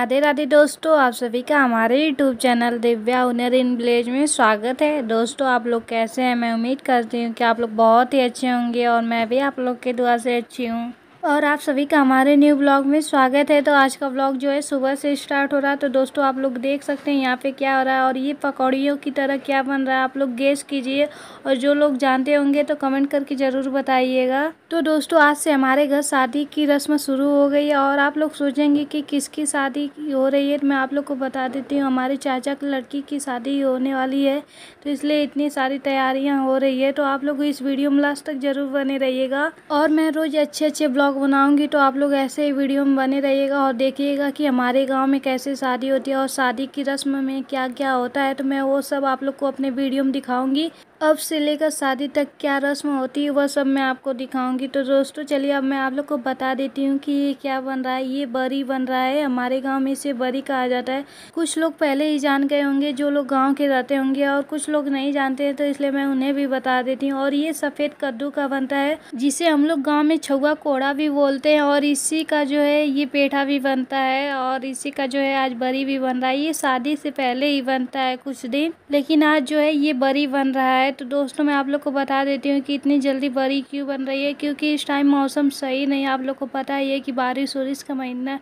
राधे राधे दोस्तों आप सभी का हमारे यूट्यूब चैनल दिव्या हुनर इन विलेज में स्वागत है दोस्तों आप लोग कैसे हैं मैं उम्मीद करती हूँ कि आप लोग बहुत ही अच्छे होंगे और मैं भी आप लोग के दुआ से अच्छी हूँ और आप सभी का हमारे न्यू ब्लॉग में स्वागत है तो आज का ब्लॉग जो है सुबह से स्टार्ट हो रहा है तो दोस्तों आप लोग देख सकते हैं यहाँ पे क्या हो रहा है और ये पकौड़ियों की तरह क्या बन रहा है आप लोग गेस कीजिए और जो लोग जानते होंगे तो कमेंट करके ज़रूर बताइएगा तो दोस्तों आज से हमारे घर शादी की रस्म शुरू हो गई है और आप लोग सोचेंगे कि किसकी शादी हो रही है तो मैं आप लोग को बता देती हूँ हमारे चाचा की लड़की की शादी होने वाली है तो इसलिए इतनी सारी तैयारियाँ हो रही है तो आप लोग इस वीडियो में लास्ट तक ज़रूर बने रहिएगा और मैं रोज़ अच्छे अच्छे ब्लॉग ब्लॉग बनाऊंगी तो आप लोग ऐसे ही वीडियो में बने रहिएगा और देखिएगा कि हमारे गांव में कैसे शादी होती है और शादी की रस्म में क्या क्या होता है तो मैं वो सब आप लोग को अपने वीडियो में दिखाऊंगी अब से लेकर शादी तक क्या रस्म होती है वह सब मैं आपको दिखाऊंगी तो दोस्तों चलिए अब मैं आप लोग को बता देती हूँ कि ये क्या बन रहा है ये बरी बन रहा है हमारे गांव में इसे बरी कहा जाता है कुछ लोग पहले ही जान गए होंगे जो लोग गांव के रहते होंगे और कुछ लोग नहीं जानते हैं तो इसलिए मैं उन्हें भी बता देती हूँ और ये सफ़ेद कद्दू का बनता है जिसे हम लोग गाँव में छुआ कोड़ा भी बोलते हैं और इसी का जो है ये पेठा भी बनता है और इसी का जो है आज बरी भी बन रहा है ये शादी से पहले ही बनता है कुछ दिन लेकिन आज जो है ये बरी बन रहा है है तो दोस्तों मैं आप लोग को बता देती हूँ कि इतनी जल्दी बरी क्यों बन रही है क्योंकि इस टाइम मौसम सही नहीं आप लोग को पता ही है कि बारिश वारिश का महीना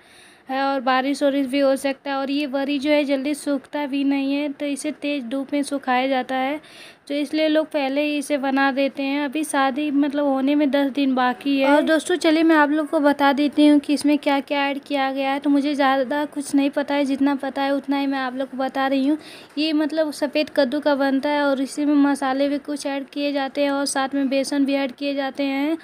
है और बारिश वारिश भी हो सकता है और ये वरी जो है जल्दी सूखता भी नहीं है तो इसे तेज़ धूप में सुखाया जाता है तो इसलिए लोग पहले ही इसे बना देते हैं अभी शादी मतलब होने में दस दिन बाकी है और दोस्तों चलिए मैं आप लोग को बता देती हूँ कि इसमें क्या क्या ऐड किया गया है तो मुझे ज़्यादा कुछ नहीं पता है जितना पता है उतना ही मैं आप लोग को बता रही हूँ ये मतलब सफ़ेद कद्दू का बनता है और इसी में मसाले भी कुछ ऐड किए जाते हैं और साथ में बेसन भी ऐड किए जाते हैं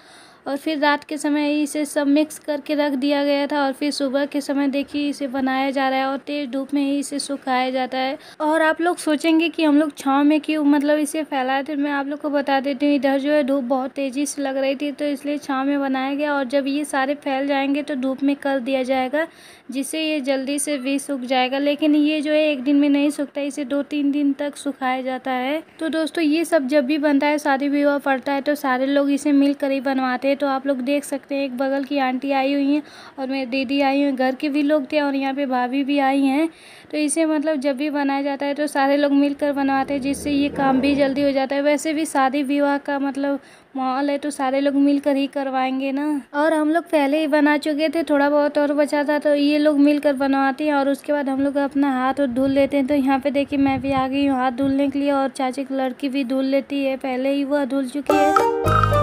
और फिर रात के समय इसे सब मिक्स करके रख दिया गया था और फिर सुबह के समय देखिए इसे बनाया जा रहा है और तेज़ धूप में ही इसे सुखाया जाता है और आप लोग सोचेंगे कि हम लोग छाँव में क्यों मतलब इसे फैलाए थे मैं आप लोग को बता देती हूँ इधर जो है धूप बहुत तेज़ी से लग रही थी तो इसलिए छाँव में बनाया गया और जब ये सारे फैल जाएंगे तो धूप में कर दिया जाएगा जिससे ये जल्दी से भी सूख जाएगा लेकिन ये जो है एक दिन में नहीं सूखता इसे दो तीन दिन तक सुखाया जाता है तो दोस्तों ये सब जब भी बनता है शादी विवाह पड़ता है तो सारे लोग इसे मिलकर ही बनवाते हैं है तो आप लोग देख सकते हैं एक बगल की आंटी आई हुई हैं और मेरी दीदी आई हुई घर के भी लोग थे और यहाँ पे भाभी भी आई हैं तो इसे मतलब जब भी बनाया जाता है तो सारे लोग मिलकर बनवाते हैं जिससे ये काम भी जल्दी हो जाता है वैसे भी शादी विवाह का मतलब माहौल है तो सारे लोग मिलकर ही करवाएंगे ना और हम लोग पहले ही बना चुके थे थोड़ा बहुत और बचा था तो ये लोग मिलकर बनवाते हैं और उसके बाद हम लोग अपना हाथ और धुल लेते हैं तो यहाँ पे देखिए मैं भी आ गई हूँ हाथ धुलने के लिए और चाची की लड़की भी धुल लेती है पहले ही वह धुल चुकी है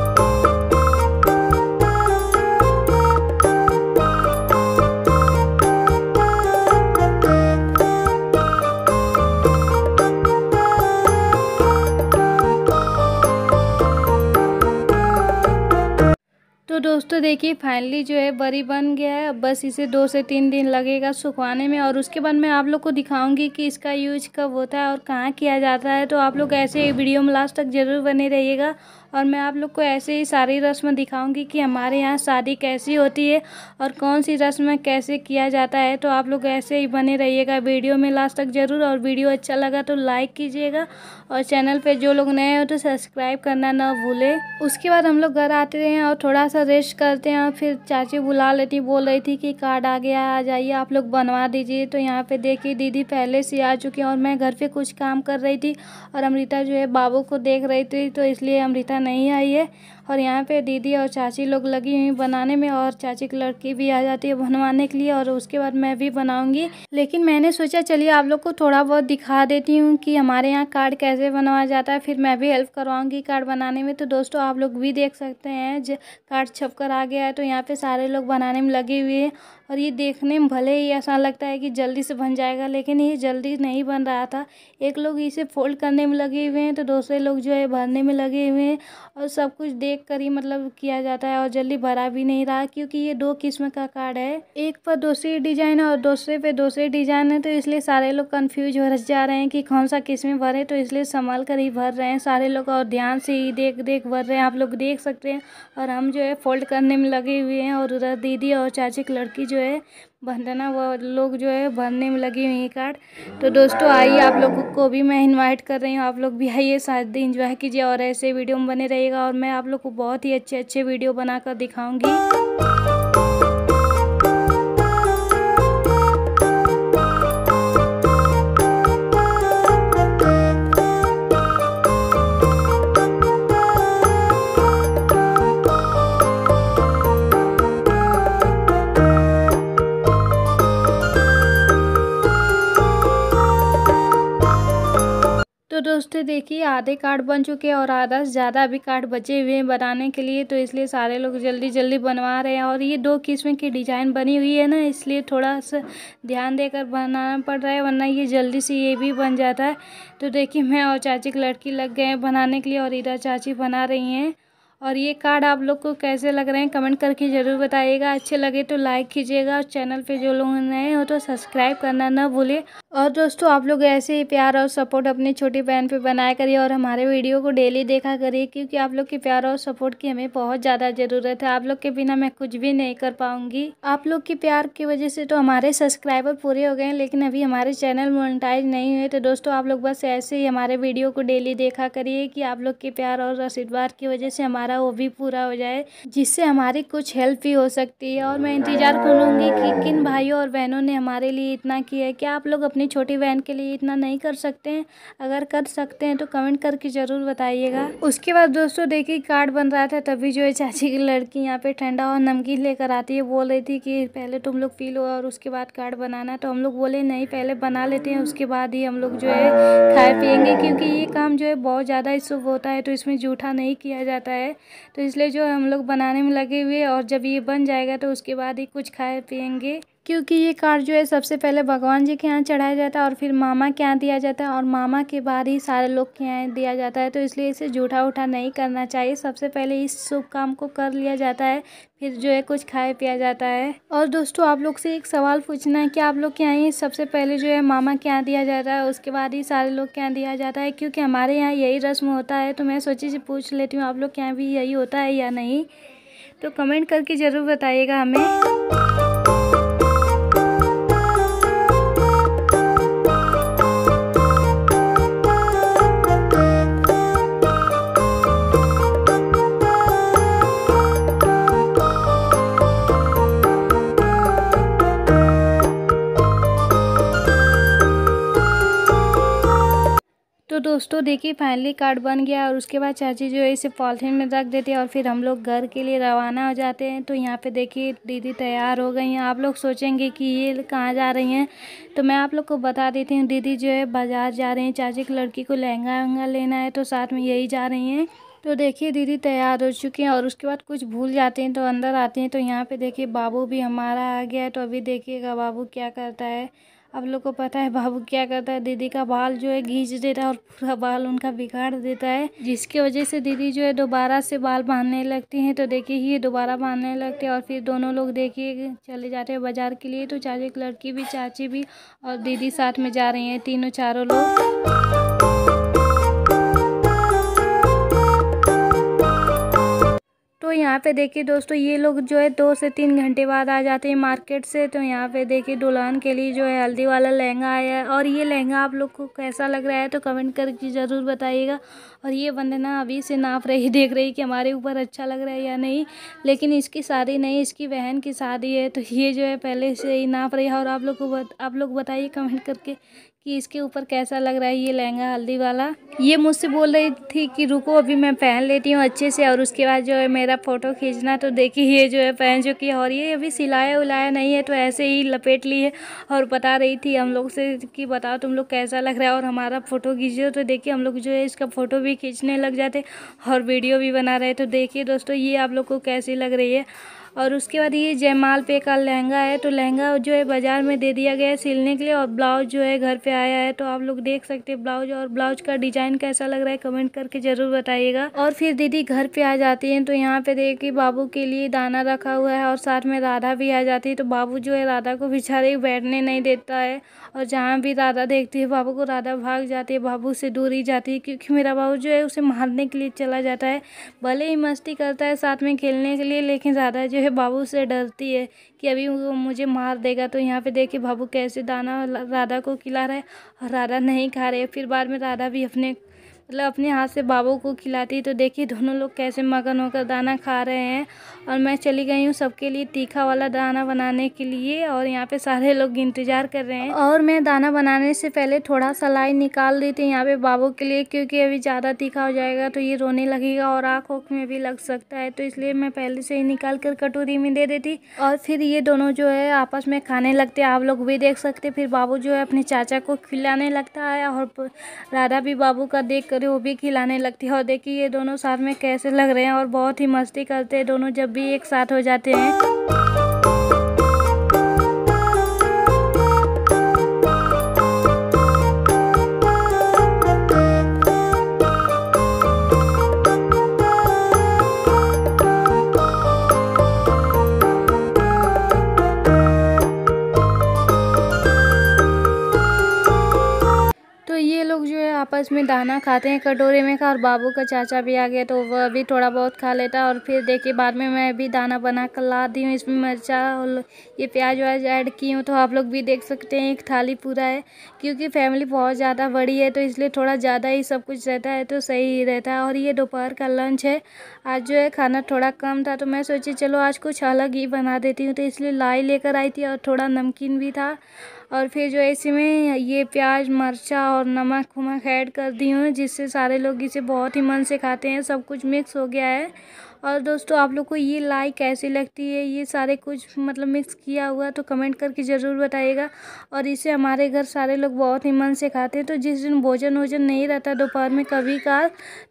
রেখে देखिए फाइनली जो है बरी बन गया है बस इसे दो से तीन दिन लगेगा सुखवाने में और उसके बाद मैं आप लोग को दिखाऊंगी कि इसका यूज कब होता है और कहाँ किया जाता है तो आप लोग ऐसे वीडियो में लास्ट तक ज़रूर बने रहिएगा और मैं आप लोग को ऐसे ही सारी रस्म दिखाऊंगी कि हमारे यहाँ शादी कैसी होती है और कौन सी रस्म कैसे किया जाता है तो आप लोग ऐसे ही बने रहिएगा वीडियो में लास्ट तक ज़रूर और वीडियो अच्छा लगा तो लाइक कीजिएगा और चैनल पर जो लोग नए हो तो सब्सक्राइब करना ना भूलें उसके बाद हम लोग घर आते हैं और थोड़ा सा रेस्ट करते हैं यहाँ फिर चाची बुला लेती बोल रही थी कि कार्ड आ गया आ जाइए आप लोग बनवा दीजिए तो यहाँ पे देखिए दीदी पहले से आ चुकी है और मैं घर पे कुछ काम कर रही थी और अमृता जो है बाबू को देख रही थी तो इसलिए अमृता नहीं आई है और यहाँ पे दीदी और चाची लोग लगी हुई बनाने में और चाची की लड़की भी आ जाती है बनवाने के लिए और उसके बाद मैं भी बनाऊंगी लेकिन मैंने सोचा चलिए आप लोग को थोड़ा बहुत दिखा देती हूँ कि हमारे यहाँ कार्ड कैसे बनवाया जाता है फिर मैं भी हेल्प करवाऊँगी कार्ड बनाने में तो दोस्तों आप लोग भी देख सकते हैं कार्ड छप कर आ गया है तो यहाँ पर सारे लोग बनाने में लगे हुए हैं और ये देखने में भले ही ऐसा लगता है कि जल्दी से बन जाएगा लेकिन ये जल्दी नहीं बन रहा था एक लोग इसे फोल्ड करने में लगे हुए हैं तो दूसरे लोग जो है भरने में लगे हुए हैं और सब कुछ देख कर ही मतलब किया जाता है और जल्दी भरा भी नहीं रहा क्योंकि ये दो किस्म का कार्ड है एक पर दूसरी डिजाइन और दूसरे पे दूसरे डिजाइन है तो इसलिए सारे लोग कन्फ्यूज हो जा रहे हैं कि कौन सा किस्में भरे तो इसलिए संभाल कर ही भर रहे हैं सारे लोग और ध्यान से ही देख देख भर रहे हैं आप लोग देख सकते हैं और हम जो है फोल्ड करने में लगे हुए हैं और उधर दीदी और चाची की लड़की जो है भरना वो लोग जो है भरने में लगी हुई है कार्ड तो दोस्तों आइए आप लोग को भी मैं इनवाइट कर रही हूँ आप लोग भी आइए साथ दिन इंजॉय कीजिए और ऐसे वीडियो में बने रहिएगा और मैं आप लोग को बहुत ही अच्छे अच्छे वीडियो बनाकर दिखाऊँगी देखिए आधे कार्ड बन चुके हैं और आधा से ज़्यादा अभी कार्ड बचे हुए हैं बनाने के लिए तो इसलिए सारे लोग जल्दी जल्दी बनवा रहे हैं और ये दो किस्म की डिज़ाइन बनी हुई है ना इसलिए थोड़ा सा ध्यान देकर बनाना पड़ रहा है वरना ये जल्दी से ये भी बन जाता है तो देखिए मैं और चाची की लड़की लग गए हैं बनाने के लिए और इधर चाची बना रही हैं और ये कार्ड आप लोग को कैसे लग रहे हैं कमेंट करके ज़रूर बताइएगा अच्छे लगे तो लाइक कीजिएगा और चैनल पे जो लोग नए हो तो सब्सक्राइब करना ना भूले और दोस्तों आप लोग ऐसे ही प्यार और सपोर्ट अपनी छोटी बहन पे बनाया करिए और हमारे वीडियो को डेली देखा करिए क्योंकि आप लोग के प्यार और सपोर्ट की हमें बहुत ज़्यादा ज़रूरत है आप लोग के बिना मैं कुछ भी नहीं कर पाऊँगी आप लोग के प्यार की वजह से तो हमारे सब्सक्राइबर पूरे हो गए हैं लेकिन अभी हमारे चैनल मोनिटाइज नहीं हुए तो दोस्तों आप लोग बस ऐसे ही हमारे वीडियो को डेली देखा करिए कि आप लोग के प्यार और आशीर्वाद की वजह से हमारा हमारा वो भी पूरा हो जाए जिससे हमारी कुछ हेल्प भी हो सकती है और मैं इंतज़ार करूँगी कि किन भाइयों और बहनों ने हमारे लिए इतना किया है क्या आप लोग अपनी छोटी बहन के लिए इतना नहीं कर सकते हैं अगर कर सकते हैं तो कमेंट करके ज़रूर बताइएगा उसके बाद दोस्तों देखिए कार्ड बन रहा था तभी जो है चाची की लड़की यहाँ पर ठंडा और नमकीन लेकर आती है बोल रही थी कि पहले तुम लोग पी लो और उसके बाद कार्ड बनाना तो हम लोग बोले नहीं पहले बना लेते हैं उसके बाद ही हम लोग जो है खाए पियेंगे क्योंकि ये काम जो है बहुत ज़्यादा शुभ होता है तो इसमें जूठा नहीं किया जाता है तो इसलिए जो हम लोग बनाने में लगे हुए और जब ये बन जाएगा तो उसके बाद ही कुछ खाए पियेंगे क्योंकि ये कार्ड जो है सबसे पहले भगवान जी के यहाँ चढ़ाया जाता है और फिर मामा के यहाँ दिया जाता है और मामा के बाद ही सारे लोग के यहाँ दिया जाता है तो इसलिए इसे जूठा उठा नहीं करना चाहिए सबसे पहले इस शुभ काम को कर लिया जाता है फिर जो है कुछ खाया पिया जाता है और दोस्तों आप लोग से एक सवाल पूछना है कि आप लोग के यहाँ सबसे पहले जो है मामा के यहाँ दिया जाता है उसके बाद ही सारे लोग के यहाँ दिया जाता है क्योंकि हमारे यहाँ यही रस्म होता है तो मैं सोची से पूछ लेती हूँ आप लोग के यहाँ भी यही होता है या नहीं तो कमेंट करके ज़रूर बताइएगा हमें दोस्तों देखिए फाइनली कार्ड बन गया और उसके बाद चाची जो है इसे पॉलिथीन में रख देती है और फिर हम लोग घर के लिए रवाना हो जाते हैं तो यहाँ पे देखिए दीदी तैयार हो गई हैं आप लोग सोचेंगे कि ये कहाँ जा रही हैं तो मैं आप लोग को बता देती हूँ दीदी जो है बाज़ार जा रही हैं चाची की लड़की को लहंगा वहंगा लेना है तो साथ में यही जा रही हैं तो देखिए दीदी तैयार हो चुकी हैं और उसके बाद कुछ भूल जाते हैं तो अंदर आते हैं तो यहाँ पे देखिए बाबू भी हमारा आ गया है तो अभी देखिएगा बाबू क्या करता है आप लोग को पता है बाबू क्या करता है दीदी का बाल जो है घींच देता है और पूरा बाल उनका बिगाड़ देता है जिसकी वजह से दीदी जो है दोबारा से बाल बांधने लगती हैं तो देखिए ये दोबारा बांधने लगते हैं और फिर दोनों लोग देखिए चले जाते हैं बाजार के लिए तो चाची एक लड़की भी चाची भी और दीदी साथ में जा रही हैं तीनों चारों लोग तो यहाँ पे देखिए दोस्तों ये लोग जो है दो से तीन घंटे बाद आ जाते हैं मार्केट से तो यहाँ पे देखिए दुल्हन के लिए जो है हल्दी वाला लहंगा आया है और ये लहंगा आप लोग को कैसा लग रहा है तो कमेंट करके ज़रूर बताइएगा और ये वंदना अभी से नाप रही देख रही कि हमारे ऊपर अच्छा लग रहा है या नहीं लेकिन इसकी शादी नहीं इसकी बहन की शादी है तो ये जो है पहले से ही नाप रही है और आप लोग को आप लोग बताइए कमेंट करके कि इसके ऊपर कैसा लग रहा है ये लहंगा हल्दी वाला ये मुझसे बोल रही थी कि रुको अभी मैं पहन लेती हूँ अच्छे से और उसके बाद जो है मेरा फ़ोटो खींचना तो देखिए ये जो है पहन चुकी है और ये अभी सिलाया उलाया नहीं है तो ऐसे ही लपेट ली है और बता रही थी हम लोग से कि बताओ तुम लोग कैसा लग रहा है और हमारा फ़ोटो खींचो तो देखिए हम लोग जो है इसका फ़ोटो भी खींचने लग जाते और वीडियो भी बना रहे तो देखिए दोस्तों ये आप लोग को कैसी लग रही है और उसके बाद ये जयमाल पे का लहंगा है तो लहंगा जो है बाज़ार में दे दिया गया है सिलने के लिए और ब्लाउज जो है घर पे आया है तो आप लोग देख सकते हैं ब्लाउज और ब्लाउज का डिजाइन कैसा लग रहा है कमेंट करके ज़रूर बताइएगा और फिर दीदी घर पे आ जाती हैं तो यहाँ पे देखिए बाबू के लिए दाना रखा हुआ है और साथ में राधा भी आ जाती है तो बाबू जो है राधा को बिछारे बैठने नहीं देता है और जहाँ भी राधा देखती है बाबू को राधा भाग जाती है बाबू से दूर ही जाती है क्योंकि मेरा बाबू जो है उसे मारने के लिए चला जाता है भले ही मस्ती करता है साथ में खेलने के लिए लेकिन राधा जो है बाबू से डरती है कि अभी वो मुझे मार देगा तो यहाँ पे देखे बाबू कैसे दाना राधा को खिला रहा है और राधा नहीं खा रहे फिर बाद में राधा भी अपने मतलब अपने हाथ से बाबू को खिलाती तो देखिए दोनों लोग कैसे मगन होकर दाना खा रहे हैं और मैं चली गई हूँ सबके लिए तीखा वाला दाना बनाने के लिए और यहाँ पे सारे लोग इंतज़ार कर रहे हैं और मैं दाना बनाने से पहले थोड़ा सा लाई निकाल दी थी यहाँ पे बाबू के लिए क्योंकि अभी ज़्यादा तीखा हो जाएगा तो ये रोने लगेगा और आँख ओख में भी लग सकता है तो इसलिए मैं पहले से ही निकाल कर कटोरी में दे देती और फिर ये दोनों जो है आपस में खाने लगते आप लोग भी देख सकते फिर बाबू जो है अपने चाचा को खिलाने लगता है और राधा भी बाबू का देख कर रही वो भी खिलाने लगती है और देखिए ये दोनों साथ में कैसे लग रहे हैं और बहुत ही मस्ती करते हैं दोनों जब भी एक साथ हो जाते हैं इसमें दाना खाते हैं कटोरे में का और बाबू का चाचा भी आ गया तो वह भी थोड़ा बहुत खा लेता और फिर देखिए बाद में मैं भी दाना बना कर ला दी हूँ इसमें मिर्चा और ये प्याज व्याज ऐड की हूँ तो आप लोग भी देख सकते हैं एक थाली पूरा है क्योंकि फैमिली बहुत ज़्यादा बड़ी है तो इसलिए थोड़ा ज़्यादा ही सब कुछ रहता है तो सही रहता है और ये दोपहर का लंच है आज जो है खाना थोड़ा कम था तो मैं सोची चलो आज कुछ अलग ही बना देती हूँ तो इसलिए लाई लेकर आई थी और थोड़ा नमकीन भी था और फिर जो है इसी में ये प्याज मर्चा और नमक वमक ऐड कर दी हूँ जिससे सारे लोग इसे बहुत ही मन से खाते हैं सब कुछ मिक्स हो गया है और दोस्तों आप लोग को ये लाई कैसी लगती है ये सारे कुछ मतलब मिक्स किया हुआ तो कमेंट करके ज़रूर बताइएगा और इसे हमारे घर सारे लोग बहुत ही मन से खाते हैं तो जिस दिन भोजन वोजन नहीं रहता दोपहर में कभी का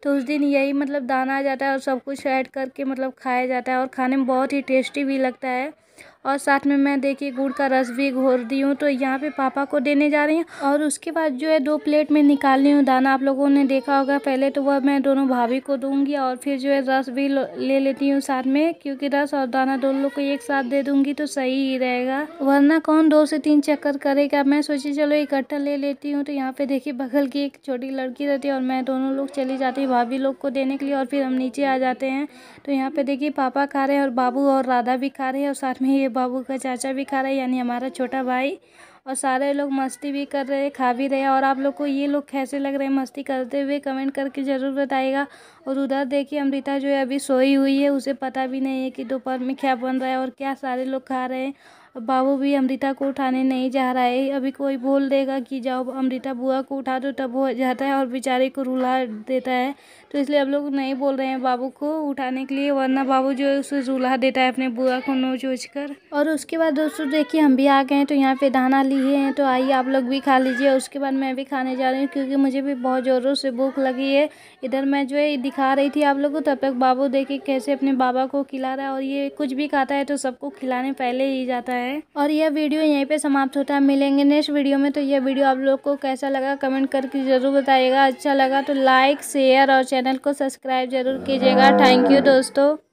तो उस दिन यही मतलब दाना आ जाता है और सब कुछ ऐड करके मतलब खाया जाता है और खाने में बहुत ही टेस्टी भी लगता है और साथ में मैं देखिए गुड़ का रस भी घोर दी हूँ तो यहाँ पे पापा को देने जा रही हूँ और उसके बाद जो है दो प्लेट में निकाल रही हूँ दाना आप लोगों ने देखा होगा पहले तो वह मैं दोनों भाभी को दूंगी और फिर जो है रस भी ले लेती हूँ साथ में क्योंकि रस और दाना दोनों को एक साथ दे दूंगी तो सही ही रहेगा वरना कौन दो से तीन चक्कर करेगा मैं सोची चलो इकट्ठा ले लेती हूँ तो यहाँ पे देखिए बगल की एक छोटी लड़की रहती है और मैं दोनों लोग चली जाती हूँ भाभी लोग को देने के लिए और फिर हम नीचे आ जाते हैं तो यहाँ पे देखिए पापा खा रहे हैं और बाबू और राधा भी खा रहे हैं और साथ में ये बाबू का चाचा भी खा रहा है यानी हमारा छोटा भाई और सारे लोग मस्ती भी कर रहे हैं खा भी रहे हैं और आप लोग को ये लोग कैसे लग रहे हैं मस्ती करते हुए कमेंट करके ज़रूर बताएगा और उधर देखिए अमृता जो है अभी सोई हुई है उसे पता भी नहीं है कि दोपहर में क्या बन रहा है और क्या सारे लोग खा रहे हैं बाबू भी अमृता को उठाने नहीं जा रहा है अभी कोई बोल देगा कि जाओ अमृता बुआ को उठा दो तब वो जाता है और बेचारे को रुला देता है तो इसलिए अब लोग नहीं बोल रहे हैं बाबू को उठाने के लिए वरना बाबू जो है उसे रुला देता है अपने बुआ को नोच वोच कर और उसके बाद दोस्तों देखिए हम भी आ गए हैं तो यहाँ पे दाना लिए हैं तो आइए आप लोग भी खा लीजिए उसके बाद मैं भी खाने जा रही हूँ क्योंकि मुझे भी बहुत ज़ोरों से भूख लगी है इधर मैं जो है दिखा रही थी आप लोग को तब तक बाबू देखे कैसे अपने बाबा को खिला रहा है और ये कुछ भी खाता है तो सबको खिलाने पहले ही जाता है है और यह वीडियो यहीं पे समाप्त होता है मिलेंगे नेक्स्ट वीडियो में तो यह वीडियो आप लोग को कैसा लगा कमेंट करके ज़रूर बताइएगा अच्छा लगा तो लाइक शेयर और चैनल को सब्सक्राइब जरूर कीजिएगा थैंक यू दोस्तों